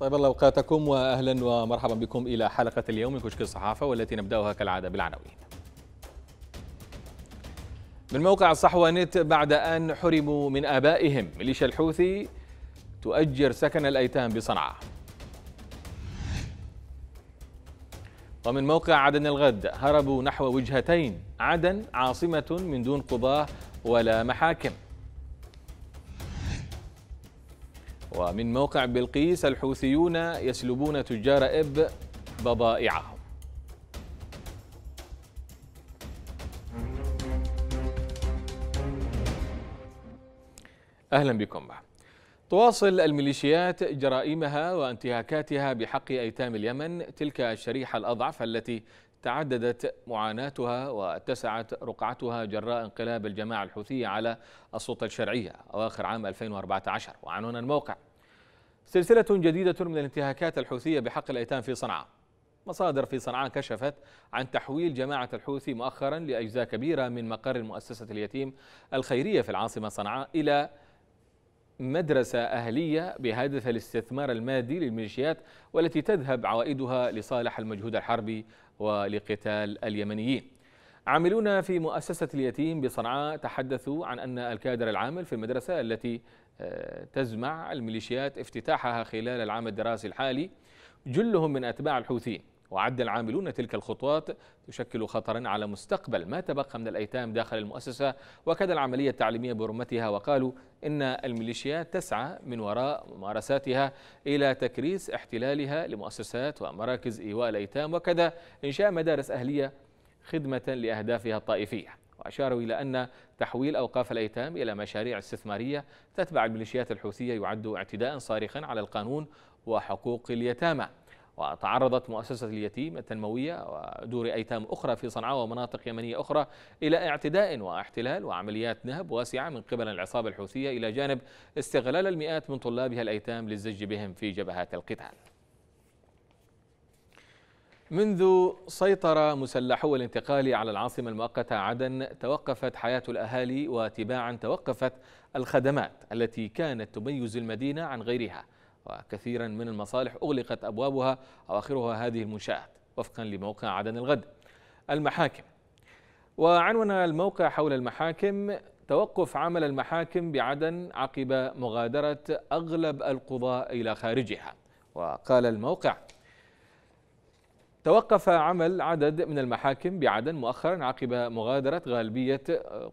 طيب الله اوقاتكم واهلا ومرحبا بكم الى حلقه اليوم من كشك الصحافه والتي نبداها كالعاده بالعناوين. من موقع الصحوه نت بعد ان حرموا من ابائهم ميليشيا الحوثي تؤجر سكن الايتام بصنعاء. ومن موقع عدن الغد هربوا نحو وجهتين عدن عاصمه من دون قضاه ولا محاكم. ومن موقع بلقيس الحوثيون يسلبون تجار إب بضائعهم أهلا بكم تواصل الميليشيات جرائمها وانتهاكاتها بحق أيتام اليمن تلك الشريحة الأضعف التي تعددت معاناتها واتسعت رقعتها جراء انقلاب الجماعة الحوثية على السلطة الشرعية أواخر عام 2014 وعنونا الموقع سلسلة جديدة من الانتهاكات الحوثية بحق الأيتام في صنعاء مصادر في صنعاء كشفت عن تحويل جماعة الحوثي مؤخرا لأجزاء كبيرة من مقر مؤسسة اليتيم الخيرية في العاصمة صنعاء إلى مدرسة أهلية بهدف الاستثمار المادي للميليشيات والتي تذهب عوائدها لصالح المجهود الحربي ولقتال اليمنيين عاملون في مؤسسة اليتيم بصنعاء تحدثوا عن أن الكادر العامل في المدرسة التي آه، تزمع الميليشيات افتتاحها خلال العام الدراسي الحالي جلهم من أتباع الحوثيين وعد العاملون تلك الخطوات تشكل خطرا على مستقبل ما تبقى من الأيتام داخل المؤسسة وكاد العملية التعليمية برمتها وقالوا إن الميليشيات تسعى من وراء ممارساتها إلى تكريس احتلالها لمؤسسات ومراكز إيواء الأيتام وكذا إنشاء مدارس أهلية خدمة لأهدافها الطائفية وأشاروا إلى أن تحويل أوقاف الأيتام إلى مشاريع استثمارية تتبع الميليشيات الحوثية يعد اعتداء صارخا على القانون وحقوق اليتامى وتعرضت مؤسسة اليتيم التنموية ودور أيتام أخرى في صنعاء ومناطق يمنية أخرى إلى اعتداء واحتلال وعمليات نهب واسعة من قبل العصابة الحوثية إلى جانب استغلال المئات من طلابها الأيتام للزج بهم في جبهات القتال منذ سيطر مسلحو الانتقال على العاصمة المؤقتة عدن توقفت حياة الأهالي وتباعا توقفت الخدمات التي كانت تميز المدينة عن غيرها وكثيرا من المصالح أغلقت أبوابها وآخرها هذه المنشآت وفقا لموقع عدن الغد المحاكم وعنون الموقع حول المحاكم توقف عمل المحاكم بعدن عقب مغادرة أغلب القضاة إلى خارجها وقال الموقع توقف عمل عدد من المحاكم بعدن مؤخرا عقب مغادرة غالبية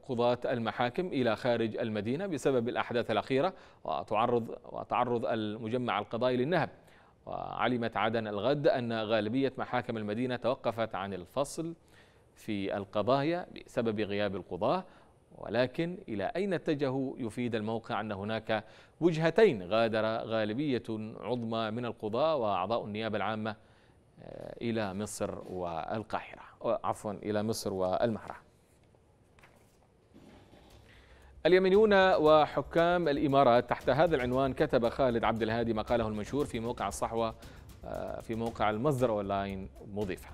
قضاة المحاكم إلى خارج المدينة بسبب الأحداث الأخيرة وتعرض وتعرض المجمع القضائي للنهب وعلمت عدن الغد أن غالبية محاكم المدينة توقفت عن الفصل في القضايا بسبب غياب القضاة ولكن إلى أين اتجهوا يفيد الموقع أن هناك وجهتين غادر غالبية عظمى من القضاة وأعضاء النيابة العامة آه، إلى مصر والقاهرة عفوا إلى مصر والمهرة اليمنيون وحكام الإمارات تحت هذا العنوان كتب خالد عبد الهادي مقاله المشهور في موقع الصحوة آه، في موقع المصدر أونلاين مضيفا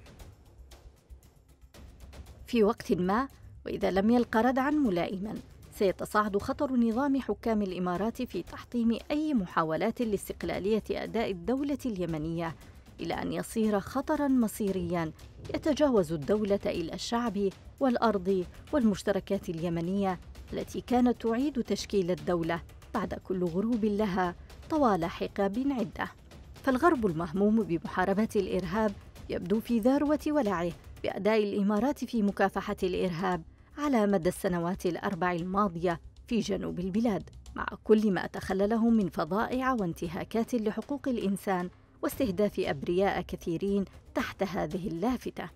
في وقت ما وإذا لم يلقى ردعا ملائما سيتصاعد خطر نظام حكام الإمارات في تحطيم أي محاولات لاستقلالية أداء الدولة اليمنية إلى أن يصير خطرا مصيريا يتجاوز الدولة إلى الشعب والأرض والمشتركات اليمنية التي كانت تعيد تشكيل الدولة بعد كل غروب لها طوال حقاب عدة فالغرب المهموم بمحاربة الإرهاب يبدو في ذروة ولعه بأداء الإمارات في مكافحة الإرهاب على مدى السنوات الأربع الماضية في جنوب البلاد مع كل ما تخلله من فظائع وانتهاكات لحقوق الإنسان واستهداف أبرياء كثيرين تحت هذه اللافتة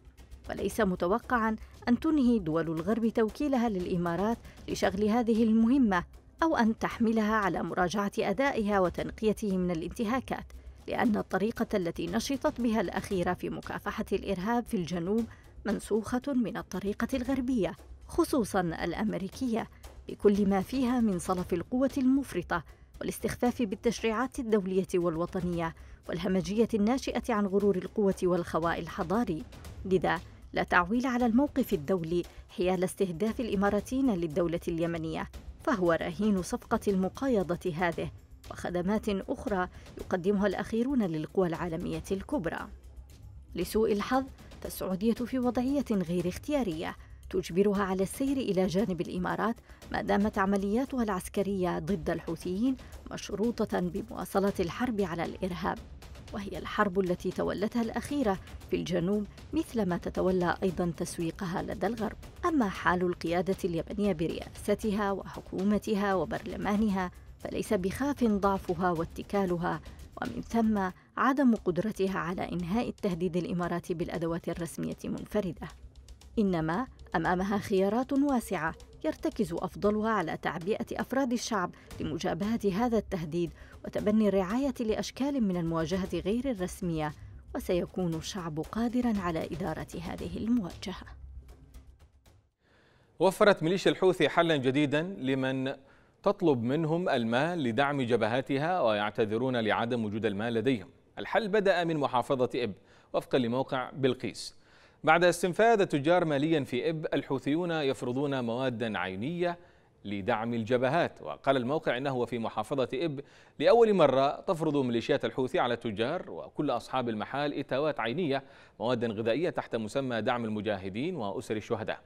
وليس متوقعا أن تنهي دول الغرب توكيلها للإمارات لشغل هذه المهمة أو أن تحملها على مراجعة أدائها وتنقيته من الانتهاكات لأن الطريقة التي نشطت بها الأخيرة في مكافحة الإرهاب في الجنوب منسوخة من الطريقة الغربية خصوصا الأمريكية بكل ما فيها من صلف القوة المفرطة والاستخفاف بالتشريعات الدولية والوطنية والهمجية الناشئة عن غرور القوة والخواء الحضاري لذا لا تعويل على الموقف الدولي حيال استهداف الإماراتيين للدولة اليمنية فهو رهين صفقة المقايضة هذه وخدمات أخرى يقدمها الأخيرون للقوى العالمية الكبرى لسوء الحظ فالسعودية في وضعية غير اختيارية تجبرها على السير إلى جانب الإمارات ما دامت عملياتها العسكرية ضد الحوثيين مشروطة بمواصلة الحرب على الإرهاب وهي الحرب التي تولتها الأخيرة في الجنوب مثلما تتولى أيضا تسويقها لدى الغرب أما حال القيادة اليمنية برئاستها وحكومتها وبرلمانها فليس بخاف ضعفها واتكالها ومن ثم عدم قدرتها على إنهاء التهديد الإماراتي بالأدوات الرسمية منفردة انما امامها خيارات واسعه يرتكز افضلها على تعبئه افراد الشعب لمجابهه هذا التهديد وتبني الرعايه لاشكال من المواجهه غير الرسميه وسيكون الشعب قادرا على اداره هذه المواجهه وفرت ميليشيا الحوثي حلا جديدا لمن تطلب منهم المال لدعم جبهاتها ويعتذرون لعدم وجود المال لديهم الحل بدأ من محافظة إب وفقا لموقع بلقيس بعد استنفاد تجار ماليا في إب الحوثيون يفرضون موادا عينية لدعم الجبهات وقال الموقع إنه وفي محافظة إب لأول مرة تفرض ميليشيات الحوثي على التجار وكل أصحاب المحال إتاوات عينية مواد غذائية تحت مسمى دعم المجاهدين وأسر الشهداء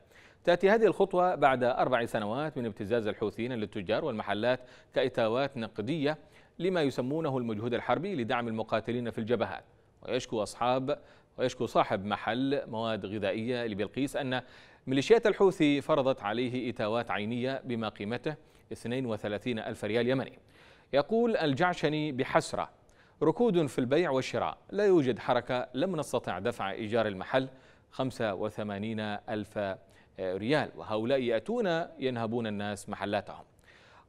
تأتي هذه الخطوة بعد أربع سنوات من ابتزاز الحوثيين للتجار والمحلات كإتاوات نقدية لما يسمونه المجهود الحربي لدعم المقاتلين في الجبهات ويشكو أصحاب ويشكو صاحب محل مواد غذائية لبلقيس أن ميليشيات الحوثي فرضت عليه إتاوات عينية بما قيمته 32 ألف ريال يمني يقول الجعشني بحسرة ركود في البيع والشراء لا يوجد حركة لم نستطع دفع إيجار المحل 85 ألف ريال وهؤلاء يأتون ينهبون الناس محلاتهم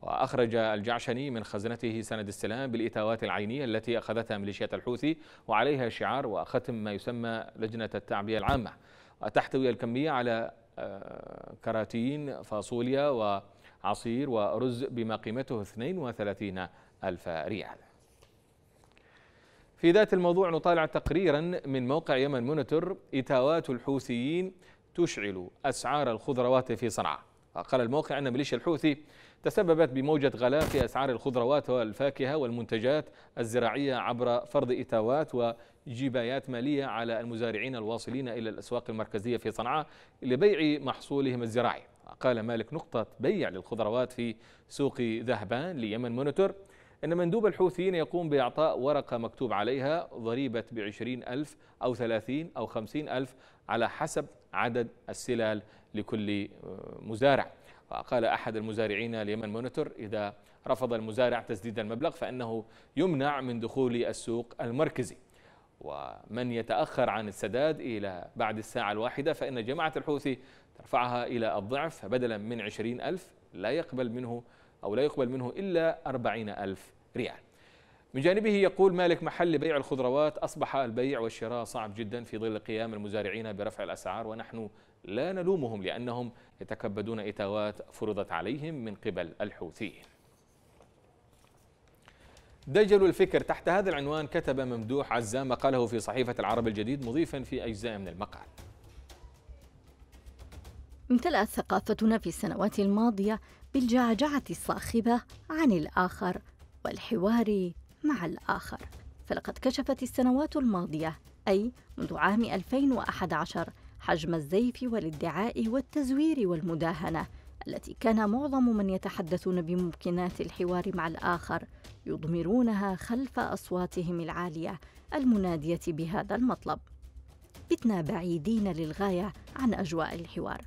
وأخرج الجعشني من خزنته سند السلام بالإتاوات العينية التي أخذتها ميليشيات الحوثي وعليها شعار وختم ما يسمى لجنة التعبئة العامة وتحتوي الكمية على آه، كراتين فاصوليا وعصير ورز بما قيمته 32 ألف ريال في ذات الموضوع نطالع تقريرا من موقع يمن مونيتور إتاوات الحوثيين تشعل أسعار الخضروات في صنعاء قال الموقع أن ميليشيا الحوثي تسببت بموجة غلاء في أسعار الخضروات والفاكهة والمنتجات الزراعية عبر فرض إتاوات وجبايات مالية على المزارعين الواصلين إلى الأسواق المركزية في صنعاء لبيع محصولهم الزراعي قال مالك نقطة بيع للخضروات في سوق ذهبان ليمن مونيتور أن مندوب الحوثيين يقوم بإعطاء ورقة مكتوب عليها ضريبة بعشرين ألف أو ثلاثين أو خمسين ألف على حسب عدد السلال لكل آه، مزارع وقال أحد المزارعين ليمن مونيتور إذا رفض المزارع تسديد المبلغ فإنه يمنع من دخول السوق المركزي ومن يتأخر عن السداد إلى بعد الساعة الواحدة فإن جماعة الحوثي ترفعها إلى الضعف فبدلا من عشرين ألف لا يقبل منه أو لا يقبل منه إلا أربعين ألف ريال من جانبه يقول مالك محل بيع الخضروات أصبح البيع والشراء صعب جدا في ظل قيام المزارعين برفع الأسعار ونحن لا نلومهم لأنهم يتكبدون إتاوات فرضت عليهم من قبل الحوثيين دجل الفكر تحت هذا العنوان كتب ممدوح عزام مقاله في صحيفة العرب الجديد مضيفا في أجزاء من المقال امتلأت ثقافتنا في السنوات الماضية بالجعجعة الصاخبة عن الآخر والحوار مع الآخر فلقد كشفت السنوات الماضية أي منذ عام 2011 حجم الزيف والادعاء والتزوير والمداهنه التي كان معظم من يتحدثون بممكنات الحوار مع الاخر يضمرونها خلف اصواتهم العاليه المناديه بهذا المطلب بتنا بعيدين للغايه عن اجواء الحوار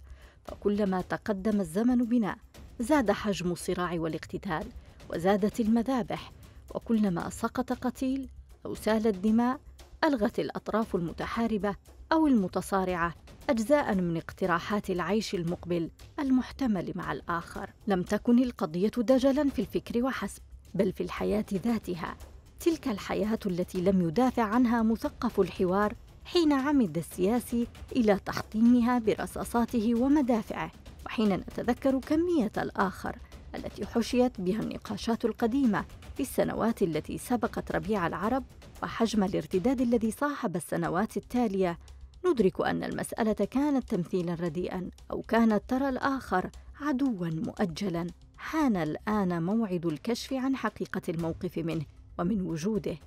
فكلما تقدم الزمن بنا زاد حجم الصراع والاقتتال وزادت المذابح وكلما سقط قتيل او سالت دماء الغت الاطراف المتحاربه او المتصارعه أجزاء من اقتراحات العيش المقبل المحتمل مع الآخر لم تكن القضية دجلا في الفكر وحسب بل في الحياة ذاتها تلك الحياة التي لم يدافع عنها مثقف الحوار حين عمد السياسي إلى تحطيمها برصاصاته ومدافعه وحين نتذكر كمية الآخر التي حشيت بها النقاشات القديمة في السنوات التي سبقت ربيع العرب وحجم الارتداد الذي صاحب السنوات التالية ندرك أن المسألة كانت تمثيلا رديئا أو كانت ترى الآخر عدوا مؤجلا حان الآن موعد الكشف عن حقيقة الموقف منه ومن وجوده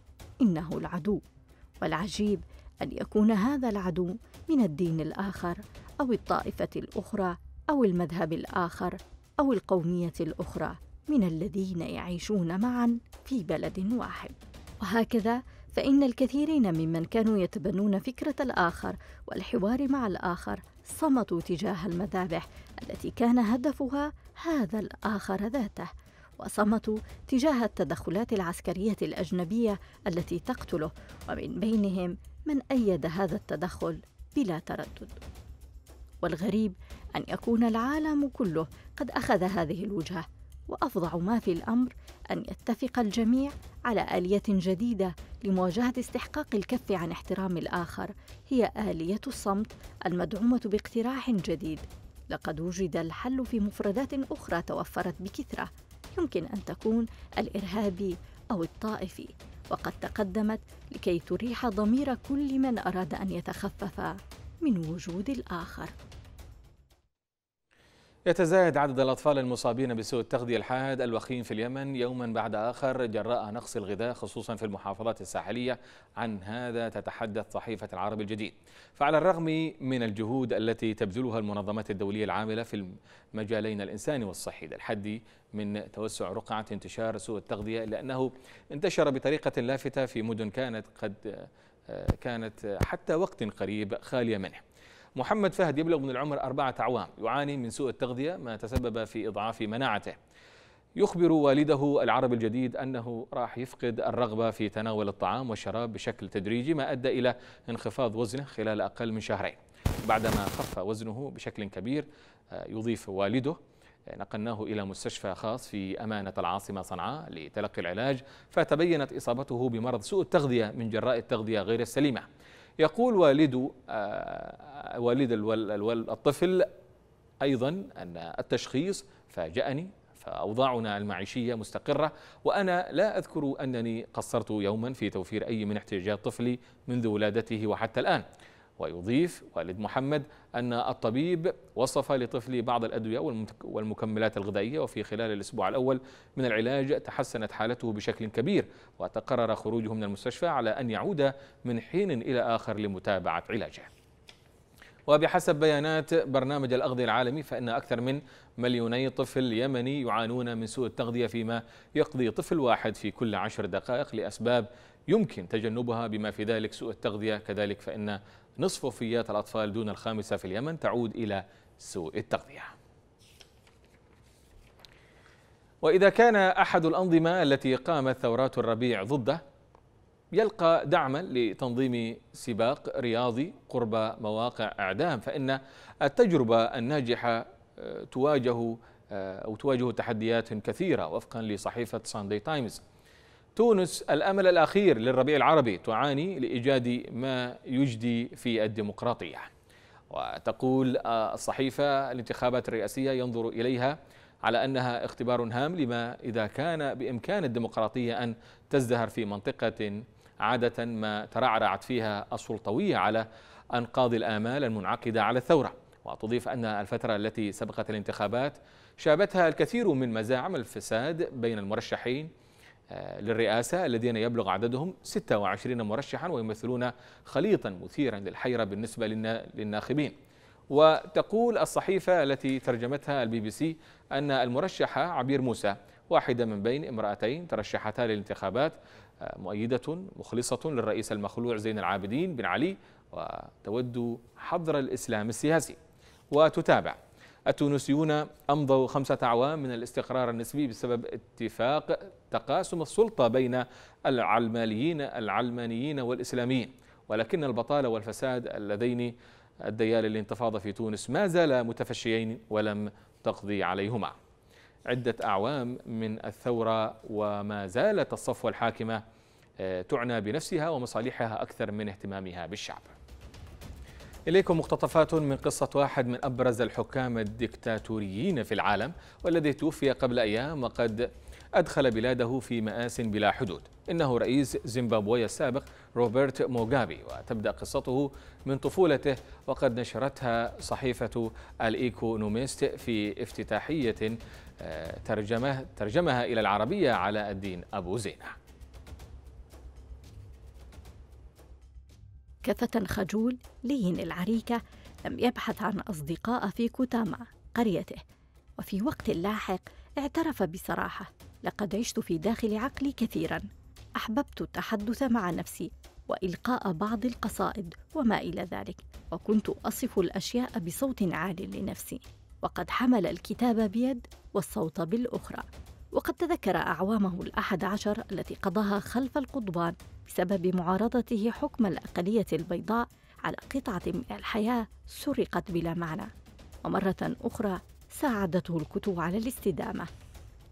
إنه العدو والعجيب أن يكون هذا العدو من الدين الآخر أو الطائفة الأخرى أو المذهب الآخر أو القومية الأخرى من الذين يعيشون معا في بلد واحد وهكذا فإن الكثيرين ممن كانوا يتبنون فكرة الآخر والحوار مع الآخر صمتوا تجاه المذابح التي كان هدفها هذا الآخر ذاته وصمتوا تجاه التدخلات العسكرية الأجنبية التي تقتله ومن بينهم من أيد هذا التدخل بلا تردد والغريب أن يكون العالم كله قد أخذ هذه الوجهة وافظع ما في الامر ان يتفق الجميع على اليه جديده لمواجهه استحقاق الكف عن احترام الاخر هي اليه الصمت المدعومه باقتراح جديد لقد وجد الحل في مفردات اخرى توفرت بكثره يمكن ان تكون الارهابي او الطائفي وقد تقدمت لكي تريح ضمير كل من اراد ان يتخفف من وجود الاخر يتزايد عدد الأطفال المصابين بسوء التغذية الحاد الوخيم في اليمن يوما بعد آخر جراء نقص الغذاء خصوصا في المحافظات الساحلية عن هذا تتحدث صحيفة العرب الجديد فعلى الرغم من الجهود التي تبذلها المنظمات الدولية العاملة في المجالين الإنساني والصحي للحد من توسع رقعة انتشار سوء التغذية إلا أنه انتشر بطريقة لافتة في مدن كانت قد آه، كانت حتى وقت قريب خالية منه محمد فهد يبلغ من العمر أربعة أعوام يعاني من سوء التغذية ما تسبب في إضعاف مناعته يخبر والده العربي الجديد أنه راح يفقد الرغبة في تناول الطعام والشراب بشكل تدريجي ما أدى إلى انخفاض وزنه خلال أقل من شهرين بعدما خف وزنه بشكل كبير آه، يضيف والده آه، نقلناه إلى مستشفى خاص في أمانة العاصمة صنعاء لتلقي العلاج فتبينت إصابته بمرض سوء التغذية من جراء التغذية غير السليمة يقول والد آه، والد الطفل أيضا أن التشخيص فاجأني فأوضاعنا المعيشية مستقرة وأنا لا أذكر أنني قصرت يوما في توفير أي من احتياجات طفلي منذ ولادته وحتى الآن ويضيف والد محمد أن الطبيب وصف لطفلي بعض الأدوية والمكملات الغذائية وفي خلال الأسبوع الأول من العلاج تحسنت حالته بشكل كبير وتقرر خروجه من المستشفى على أن يعود من حين إلى آخر لمتابعة علاجه وبحسب بيانات برنامج الأغذية العالمي فإن أكثر من مليوني طفل يمني يعانون من سوء التغذية فيما يقضي طفل واحد في كل عشر دقائق لأسباب يمكن تجنبها بما في ذلك سوء التغذية كذلك فإن نصف وفيات الأطفال دون الخامسة في اليمن تعود إلى سوء التغذية وإذا كان أحد الأنظمة التي قامت ثورات الربيع ضده يلقى دعما لتنظيم سباق رياضي قرب مواقع أعدام فإن التجربة الناجحة آه، تواجه آه، أو تواجه تحديات كثيرة وفقا لصحيفة ساندي تايمز تونس الامل الاخير للربيع العربي تعاني لايجاد ما يجدي في الديمقراطيه. وتقول الصحيفه الانتخابات الرئاسيه ينظر اليها على انها اختبار هام لما اذا كان بامكان الديمقراطيه ان تزدهر في منطقه عاده ما ترعرعت فيها السلطويه على انقاض الامال المنعقده على الثوره. وتضيف ان الفتره التي سبقت الانتخابات شابتها الكثير من مزاعم الفساد بين المرشحين آه، للرئاسة الذين يبلغ عددهم 26 مرشحا ويمثلون خليطا مثيرا للحيرة بالنسبة للناخبين وتقول الصحيفة التي ترجمتها البي بي سي أن المرشحة عبير موسى واحدة من بين امرأتين ترشحتا للانتخابات آه، مؤيدة مخلصة للرئيس المخلوع زين العابدين بن علي وتود حظر الإسلام السياسي وتتابع التونسيون أمضوا خمسة أعوام من الاستقرار النسبي بسبب اتفاق تقاسم السلطة بين العلمانيين العلمانيين والإسلاميين ولكن البطالة والفساد اللذين أديا للانتفاضة في تونس ما زالا متفشيين ولم تقضي عليهما عدة أعوام من الثورة وما زالت الصفوة الحاكمة آه، تعنى بنفسها ومصالحها أكثر من اهتمامها بالشعب إليكم مقتطفات من قصة واحد من أبرز الحكام الدكتاتوريين في العالم والذي توفي قبل أيام وقد أدخل بلاده في مآس بلا حدود إنه رئيس زيمبابوي السابق روبرت موغابي وتبدأ قصته من طفولته وقد نشرتها صحيفة الإيكونوميست في افتتاحية آه، ترجمها, ترجمها إلى العربية على الدين أبو زينة كفتى خجول لين العريكة لم يبحث عن أصدقاء في كوتاما قريته وفي وقت لاحق اعترف بصراحة لقد عشت في داخل عقلي كثيرا أحببت التحدث مع نفسي وإلقاء بعض القصائد وما إلى ذلك وكنت أصف الأشياء بصوت عال لنفسي وقد حمل الكتاب بيد والصوت بالأخرى وقد تذكر أعوامه الأحد عشر التي قضاها خلف القضبان بسبب معارضته حكم الأقلية البيضاء على قطعة من الحياة سرقت بلا معنى ومرة أخرى ساعدته الكتب على الاستدامة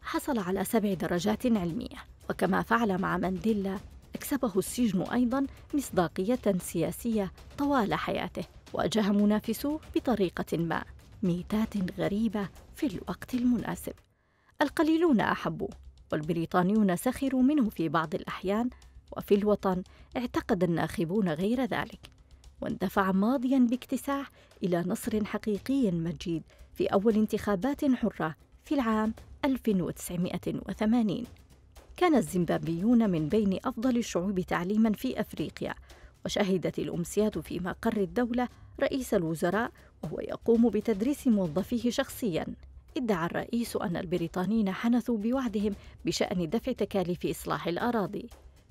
حصل على سبع درجات علمية وكما فعل مع مانديلا أكسبه السجن أيضا مصداقية سياسية طوال حياته واجه منافسوه بطريقة ما ميتات غريبة في الوقت المناسب القليلون أحبوه والبريطانيون سخروا منه في بعض الأحيان وفي الوطن اعتقد الناخبون غير ذلك واندفع ماضيا باكتساح إلى نصر حقيقي مجيد في أول انتخابات حرة في العام 1980 كان الزيمبابويون من بين أفضل الشعوب تعليما في أفريقيا وشهدت الأمسيات في مقر الدولة رئيس الوزراء وهو يقوم بتدريس موظفيه شخصيا ادعى الرئيس أن البريطانيين حنثوا بوعدهم بشأن دفع تكاليف إصلاح الأراضي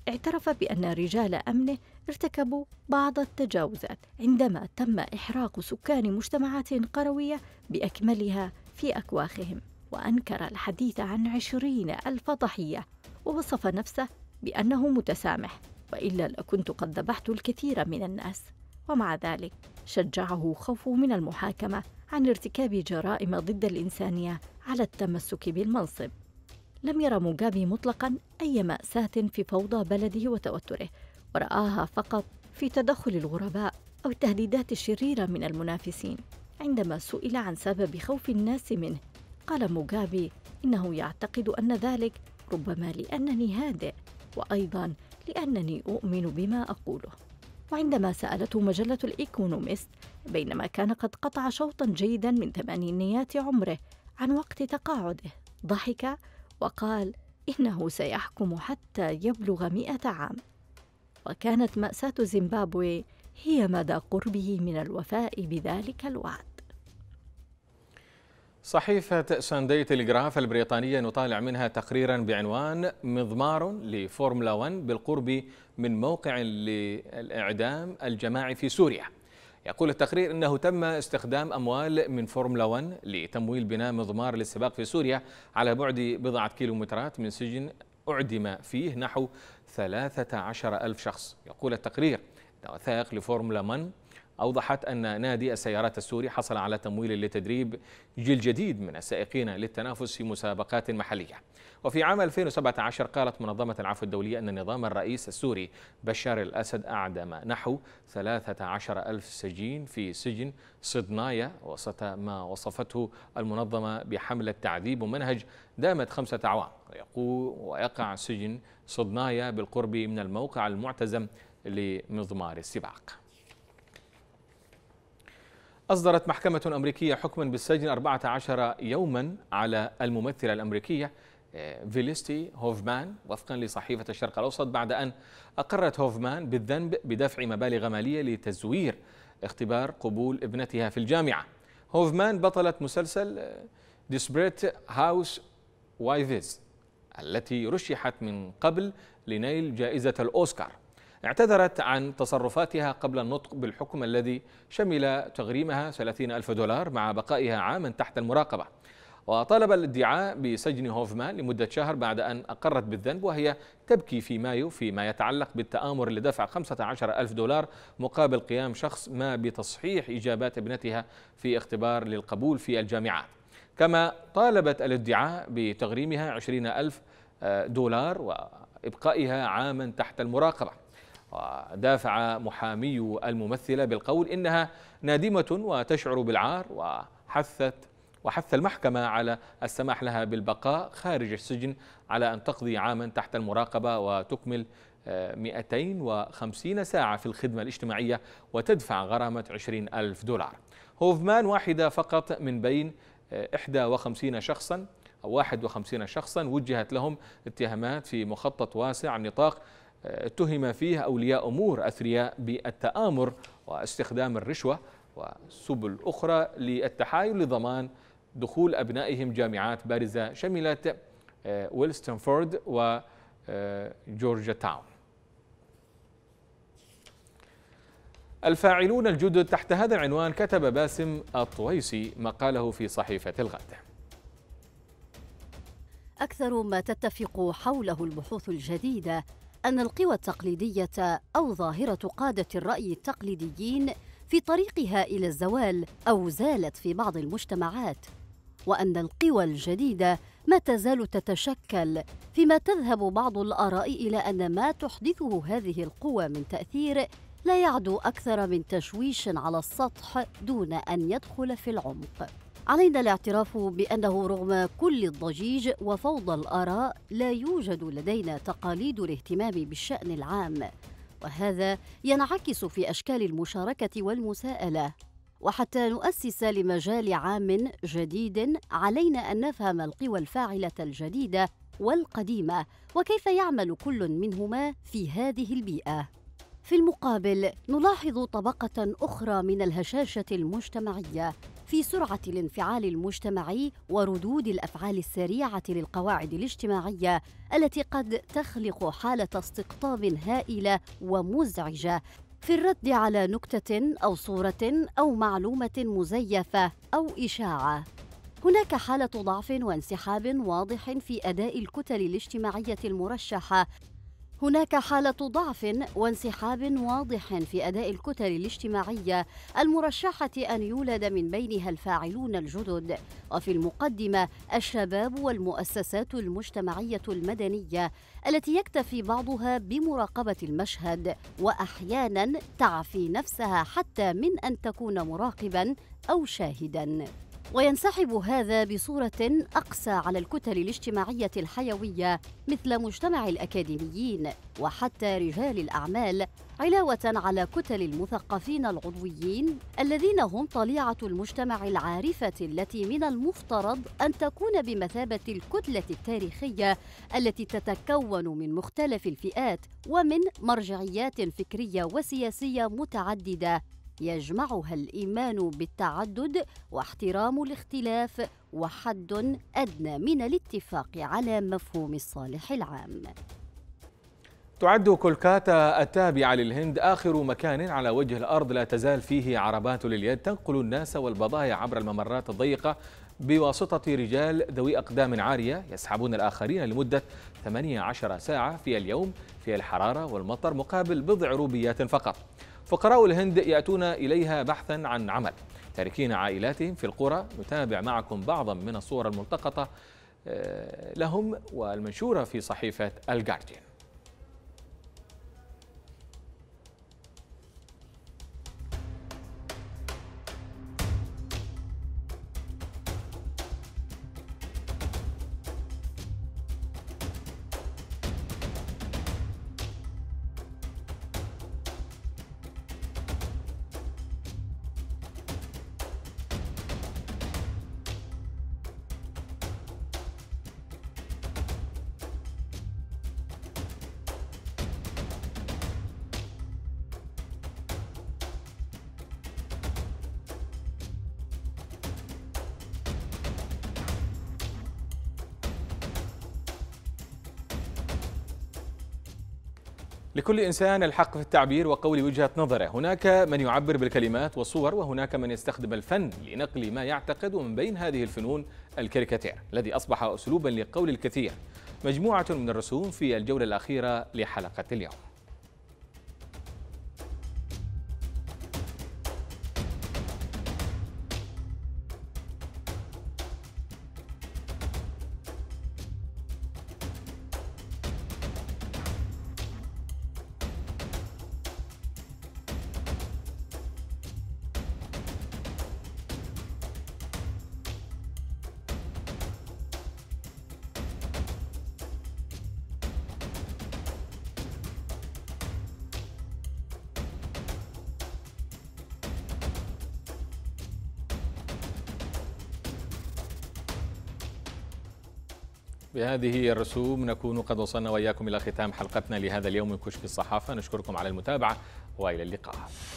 اعترف بأن رجال أمنه ارتكبوا بعض التجاوزات عندما تم إحراق سكان مجتمعات قروية بأكملها في أكواخهم وأنكر الحديث عن عشرين ألف ضحية ووصف نفسه بأنه متسامح وإلا لكنت قد ذبحت الكثير من الناس ومع ذلك شجعه خوفه من المحاكمة عن ارتكاب جرائم ضد الإنسانية على التمسك بالمنصب لم يرى موغابي مطلقا أي مأساة في فوضى بلده وتوتره ورآها فقط في تدخل الغرباء أو التهديدات الشريرة من المنافسين عندما سئل عن سبب خوف الناس منه قال موغابي إنه يعتقد أن ذلك ربما لأنني هادئ وأيضا لأنني أؤمن بما أقوله وعندما سألته مجلة الإيكونوميست بينما كان قد قطع شوطا جيدا من ثمانينيات عمره عن وقت تقاعده ضحك وقال إنه سيحكم حتى يبلغ مئة عام وكانت مأساة زيمبابوي هي مدى قربه من الوفاء بذلك الوعد صحيفة ساندي تلغراف البريطانية نطالع منها تقريرا بعنوان مضمار لفورمولا 1 بالقرب من موقع للإعدام الجماعي في سوريا يقول التقرير أنه تم استخدام أموال من فورمولا 1 لتمويل بناء مضمار للسباق في سوريا على بعد بضعة كيلومترات من سجن أعدم فيه نحو 13 ألف شخص يقول التقرير وثائق لفورمولا 1 أوضحت أن نادي السيارات السوري حصل على تمويل لتدريب جيل جديد من السائقين للتنافس في مسابقات محلية وفي عام 2017 قالت منظمة العفو الدولية أن نظام الرئيس السوري بشار الأسد أعدم نحو 13 ألف سجين في سجن صدنايا وسط ما وصفته المنظمة بحملة تعذيب ومنهج دامت خمسة أعوام ويقع سجن صدنايا بالقرب من الموقع المعتزم لمضمار السباق أصدرت محكمة أمريكية حكما بالسجن 14 يوما على الممثلة الأمريكية آه، فيليستي هوفمان وفقا لصحيفة الشرق الأوسط بعد أن أقرت هوفمان بالذنب بدفع مبالغ مالية لتزوير اختبار قبول ابنتها في الجامعة هوفمان بطلة مسلسل ديسبريت هاوس وايفيز التي رشحت من قبل لنيل جائزة الأوسكار اعتذرت عن تصرفاتها قبل النطق بالحكم الذي شمل تغريمها 30 ألف دولار مع بقائها عاما تحت المراقبة وطالب الادعاء بسجن هوفمان لمدة شهر بعد أن أقرت بالذنب وهي تبكي في مايو فيما يتعلق بالتآمر لدفع 15 ألف دولار مقابل قيام شخص ما بتصحيح إجابات ابنتها في اختبار للقبول في الجامعات كما طالبت الادعاء بتغريمها 20 ألف آه، دولار وإبقائها عاما تحت المراقبة ودافع محامي الممثلة بالقول إنها نادمة وتشعر بالعار وحثت وحث المحكمة على السماح لها بالبقاء خارج السجن على أن تقضي عاما تحت المراقبة وتكمل 250 آه، ساعة في الخدمة الاجتماعية وتدفع غرامة 20 ألف دولار هوفمان واحدة فقط من بين 51 آه، شخصا أو 51 شخصا وجهت لهم اتهامات في مخطط واسع نطاق اتهم فيه أولياء أمور أثرياء بالتآمر واستخدام الرشوة وسبل أخرى للتحايل لضمان دخول أبنائهم جامعات بارزة شملت آه، ويلستنفورد وجورجيا آه، تاون الفاعلون الجدد تحت هذا العنوان كتب باسم الطويسي مقاله في صحيفة الغد أكثر ما تتفق حوله البحوث الجديدة أن القوى التقليدية أو ظاهرة قادة الرأي التقليديين في طريقها إلى الزوال أو زالت في بعض المجتمعات وأن القوى الجديدة ما تزال تتشكل فيما تذهب بعض الآراء إلى أن ما تحدثه هذه القوى من تأثير لا يعدو أكثر من تشويش على السطح دون أن يدخل في العمق علينا الاعتراف بأنه رغم كل الضجيج وفوضى الآراء لا يوجد لدينا تقاليد الاهتمام بالشأن العام وهذا ينعكس في أشكال المشاركة والمساءلة وحتى نؤسس لمجال عام جديد علينا أن نفهم القوى الفاعلة الجديدة والقديمة وكيف يعمل كل منهما في هذه البيئة في المقابل نلاحظ طبقة أخرى من الهشاشة المجتمعية في سرعه الانفعال المجتمعي وردود الافعال السريعه للقواعد الاجتماعيه التي قد تخلق حاله استقطاب هائله ومزعجه في الرد على نكته او صوره او معلومه مزيفه او اشاعه هناك حالة ضعف وانسحاب واضح في أداء الكتل الاجتماعية المرشحة هناك حالة ضعف وانسحاب واضح في أداء الكتل الاجتماعية المرشحة أن يولد من بينها الفاعلون الجدد، وفي المقدمة الشباب والمؤسسات المجتمعية المدنية التي يكتفي بعضها بمراقبة المشهد، وأحياناً تعفي نفسها حتى من أن تكون مراقباً أو شاهداً. وينسحب هذا بصورة أقسى على الكتل الاجتماعية الحيوية مثل مجتمع الأكاديميين وحتى رجال الأعمال علاوة على كتل المثقفين العضويين الذين هم طليعة المجتمع العارفة التي من المفترض أن تكون بمثابة الكتلة التاريخية التي تتكون من مختلف الفئات ومن مرجعيات فكرية وسياسية متعددة يجمعها الايمان بالتعدد واحترام الاختلاف وحد ادنى من الاتفاق على مفهوم الصالح العام تعد كولكاتا التابعة للهند آخر مكان على وجه الأرض لا تزال فيه عربات لليد تنقل الناس والبضائع عبر الممرات الضيقة بواسطة رجال ذوي أقدام عارية يسحبون الآخرين لمدة 18 ساعة في اليوم في الحرارة والمطر مقابل بضع روبيات فقط فقراء الهند يأتون إليها بحثا عن عمل تاركين عائلاتهم في القرى نتابع معكم بعضا من الصور الملتقطة آه، لهم والمنشورة في صحيفة الجارديان لكل إنسان الحق في التعبير وقول وجهة نظره هناك من يعبر بالكلمات والصور وهناك من يستخدم الفن لنقل ما يعتقد ومن بين هذه الفنون الكاريكاتير الذي أصبح أسلوبا لقول الكثير مجموعة من الرسوم في الجولة الأخيرة لحلقة اليوم بهذه الرسوم نكون قد وصلنا وإياكم إلى ختام حلقتنا لهذا اليوم من كشك الصحافة نشكركم على المتابعة وإلى اللقاء